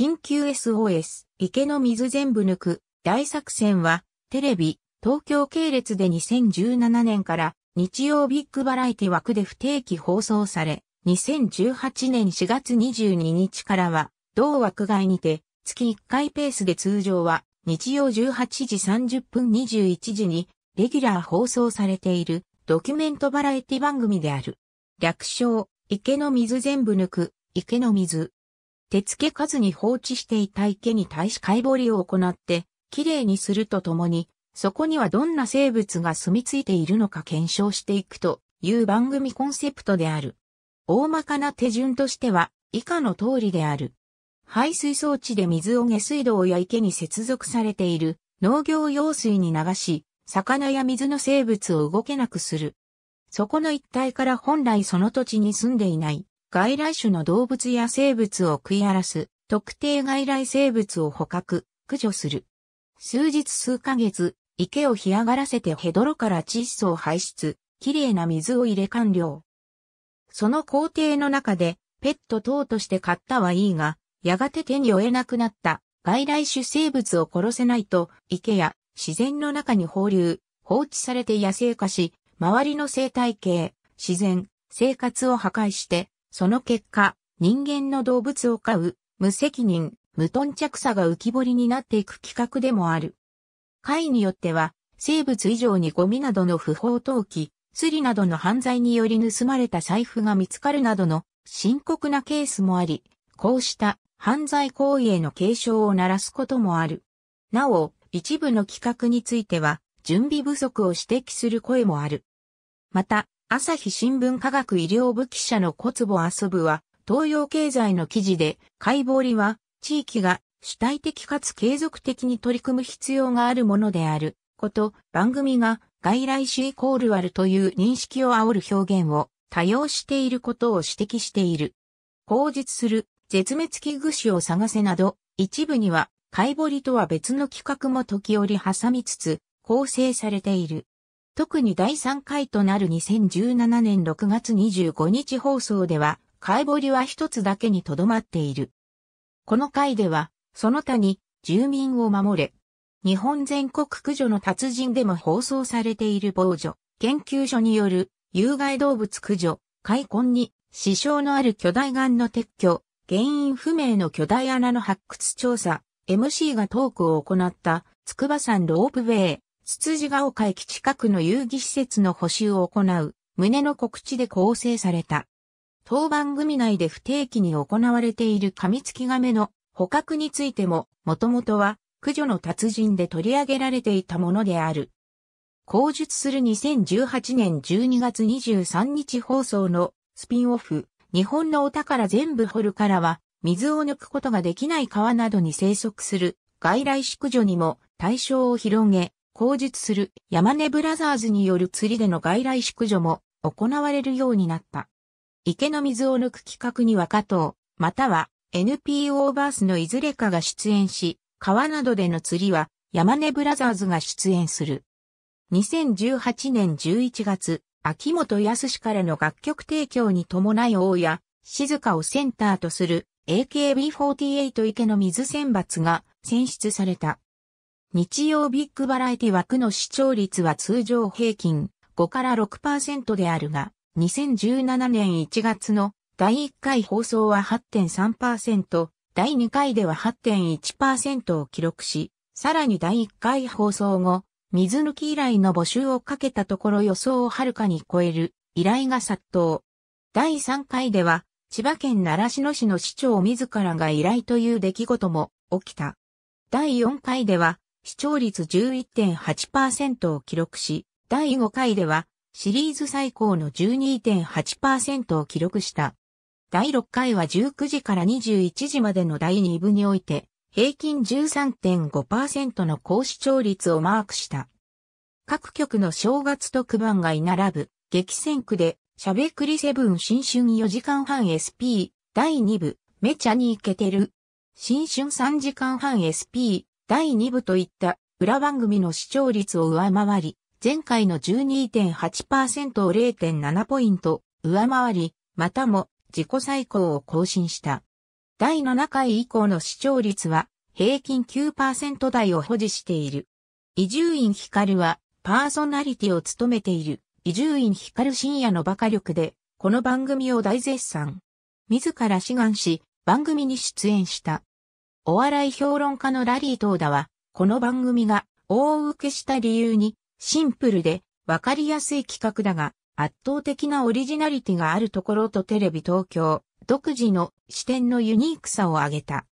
緊急 SOS、池の水全部抜く、大作戦は、テレビ、東京系列で2017年から日曜ビッグバラエティ枠で不定期放送され、2018年4月22日からは、同枠外にて、月1回ペースで通常は、日曜18時30分21時に、レギュラー放送されている、ドキュメントバラエティ番組である。略称、池の水全部抜く、池の水。手付かずに放置していた池に対しい掘りを行って、きれいにするとともに、そこにはどんな生物が住み着いているのか検証していくという番組コンセプトである。大まかな手順としては、以下の通りである。排水装置で水を下水道や池に接続されている農業用水に流し、魚や水の生物を動けなくする。そこの一帯から本来その土地に住んでいない外来種の動物や生物を食い荒らす、特定外来生物を捕獲、駆除する。数日数ヶ月、池を干上がらせてヘドロから窒素を排出、きれいな水を入れ完了。その工程の中で、ペット等として買ったはいいが、やがて手に負えなくなった外来種生物を殺せないと、池や自然の中に放流、放置されて野生化し、周りの生態系、自然、生活を破壊して、その結果、人間の動物を飼う、無責任、無頓着さが浮き彫りになっていく企画でもある。会によっては、生物以上にゴミなどの不法投棄、スりなどの犯罪により盗まれた財布が見つかるなどの深刻なケースもあり、こうした犯罪行為への警鐘を鳴らすこともある。なお、一部の企画については、準備不足を指摘する声もある。また、朝日新聞科学医療部記者の小坪遊ぶは、東洋経済の記事で、解剖理は、地域が主体的かつ継続的に取り組む必要があるものである、こと、番組が外来種イコールあるという認識を煽る表現を多用していることを指摘している。口述する、絶滅危惧種を探せなど、一部には、解剖理とは別の企画も時折挟みつつ、構成されている。特に第3回となる2017年6月25日放送では、解掘りは一つだけにとどまっている。この回では、その他に、住民を守れ、日本全国駆除の達人でも放送されている防除、研究所による、有害動物駆除、開墾に、支障のある巨大岩の撤去、原因不明の巨大穴の発掘調査、MC がトークを行った、筑波山ロープウェイ、筒子が丘駅近くの遊戯施設の補修を行う、旨の告知で構成された。当番組内で不定期に行われているカミツキガメの捕獲についても、もともとは、駆除の達人で取り上げられていたものである。口述する2018年12月23日放送のスピンオフ、日本のお宝全部掘るからは、水を抜くことができない川などに生息する外来宿除にも対象を広げ、後述する山根ブラザーズによる釣りでの外来宿所も行われるようになった。池の水を抜く企画には加藤、または NPO バースのいずれかが出演し、川などでの釣りは山根ブラザーズが出演する。2018年11月、秋元康からの楽曲提供に伴い大家静香をセンターとする AKB48 池の水選抜が選出された。日曜ビッグバラエティ枠の視聴率は通常平均5から6%であるが、2017年1月の第1回放送は8.3%、第2回では8.1%を記録し、さらに第1回放送後、水抜き依頼の募集をかけたところ予想をはるかに超える依頼が殺到。第3回では、千葉県習志野市の市長自らが依頼という出来事も起きた。第4回では、視聴率11.8%を記録し、第5回ではシリーズ最高の12.8%を記録した。第6回は19時から21時までの第2部において、平均13.5%の高視聴率をマークした。各局の正月特番が居並ぶ、激戦区で、しゃべくりセブン新春4時間半 SP、第2部、めちゃにイケてる。新春3時間半 SP、第2部といった裏番組の視聴率を上回り、前回の12.8%を0.7ポイント上回り、またも自己最高を更新した。第7回以降の視聴率は平均9%台を保持している。伊集院光はパーソナリティを務めている伊集院光深夜の馬鹿力でこの番組を大絶賛。自ら志願し番組に出演した。お笑い評論家のラリー東田は、この番組が大受けした理由に、シンプルでわかりやすい企画だが、圧倒的なオリジナリティがあるところとテレビ東京、独自の視点のユニークさを挙げた。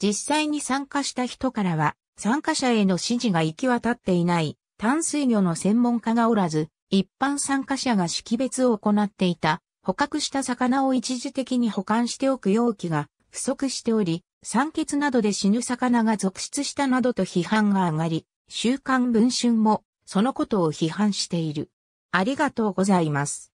実際に参加した人からは、参加者への指示が行き渡っていない、淡水魚の専門家がおらず、一般参加者が識別を行っていた、捕獲した魚を一時的に保管しておく容器が不足しており、酸欠などで死ぬ魚が続出したなどと批判が上がり、週刊文春もそのことを批判している。ありがとうございます。